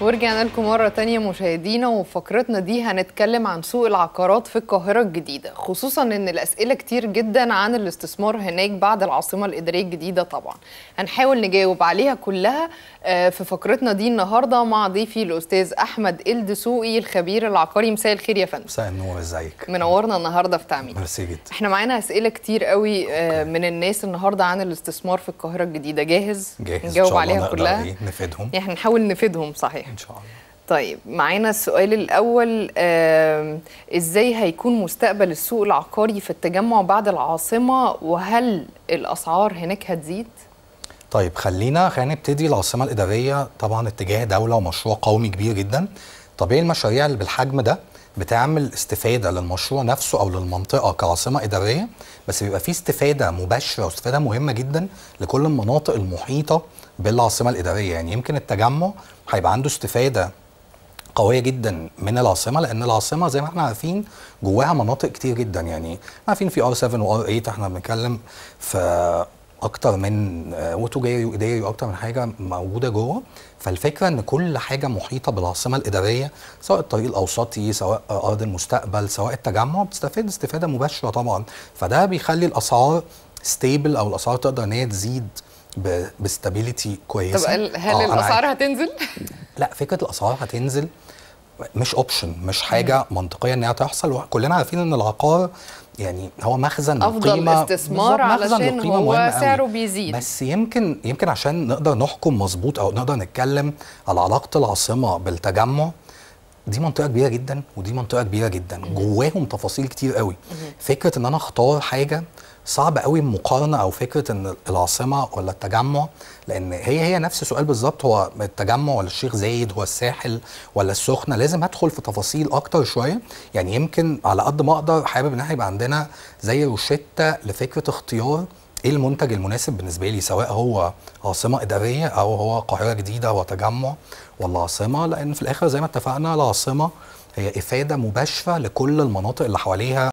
ورجعنا لكم مرة تانية مشاهدينا وفقرتنا دي هنتكلم عن سوق العقارات في القاهرة الجديدة خصوصا ان الاسئلة كتير جدا عن الاستثمار هناك بعد العاصمة الادارية الجديدة طبعا هنحاول نجاوب عليها كلها آه، في فقرتنا دي النهاردة مع ضيفي الاستاذ احمد الدسوقي الخبير العقاري مساء الخير يا فندم مساء النور ازيك منورنا النهاردة في تعميد ميرسي جدا احنا معانا اسئلة كتير قوي آه، من الناس النهاردة عن الاستثمار في القاهرة الجديدة جاهز؟ جاهز نجاوب عليها كلها نفيدهم احنا نحاول نفيدهم صحيح ان شاء الله طيب معانا السؤال الاول ازاي هيكون مستقبل السوق العقاري في التجمع بعد العاصمه وهل الاسعار هناك هتزيد طيب خلينا خلينا نبتدي العاصمه الاداريه طبعا اتجاه دوله ومشروع قومي كبير جدا طبيعي المشاريع اللي بالحجم ده بتعمل استفاده للمشروع نفسه او للمنطقه كعاصمه اداريه بس بيبقى في استفاده مباشره واستفاده مهمه جدا لكل المناطق المحيطه بالعاصمه الاداريه يعني يمكن التجمع هيبقى عنده استفاده قوية جدا من العاصمة لأن العاصمة زي ما احنا عارفين جواها مناطق كتير جدا يعني عارفين في R7 و R8 احنا بنتكلم في اكتر من آه، وتجاري واداري واكتر من حاجه موجوده جوه فالفكره ان كل حاجه محيطه بالعاصمه الاداريه سواء الطريق الاوسطي سواء آه، ارض المستقبل سواء التجمع بتستفيد استفاده مباشره طبعا فده بيخلي الاسعار ستيبل او الاسعار تقدر ان هي تزيد بستابيليتي كويسه طب هل آه، الاسعار هتنزل؟ لا فكره الاسعار هتنزل مش اوبشن مش حاجه منطقيه انها تحصل وكلنا عارفين ان العقار يعني هو مخزن افضل لقيمة استثمار علشان لقيمة هو سعره بيزيد بس يمكن يمكن عشان نقدر نحكم مظبوط او نقدر نتكلم على علاقه العاصمه بالتجمع دي منطقه كبيره جدا ودي منطقه كبيره جدا جواهم تفاصيل كتير قوي فكره ان انا اختار حاجه صعب قوي مقارنه او فكره ان العاصمه ولا التجمع لان هي هي نفس السؤال بالظبط هو التجمع ولا الشيخ زايد هو الساحل ولا السخنه لازم ادخل في تفاصيل اكتر شويه يعني يمكن على قد ما اقدر حابب ان احنا يبقى عندنا زي روشته لفكره اختيار ايه المنتج المناسب بالنسبه لي سواء هو عاصمه اداريه او هو قاهره جديده وتجمع ولا عاصمه لان في الاخر زي ما اتفقنا العاصمه هي افاده مباشره لكل المناطق اللي حواليها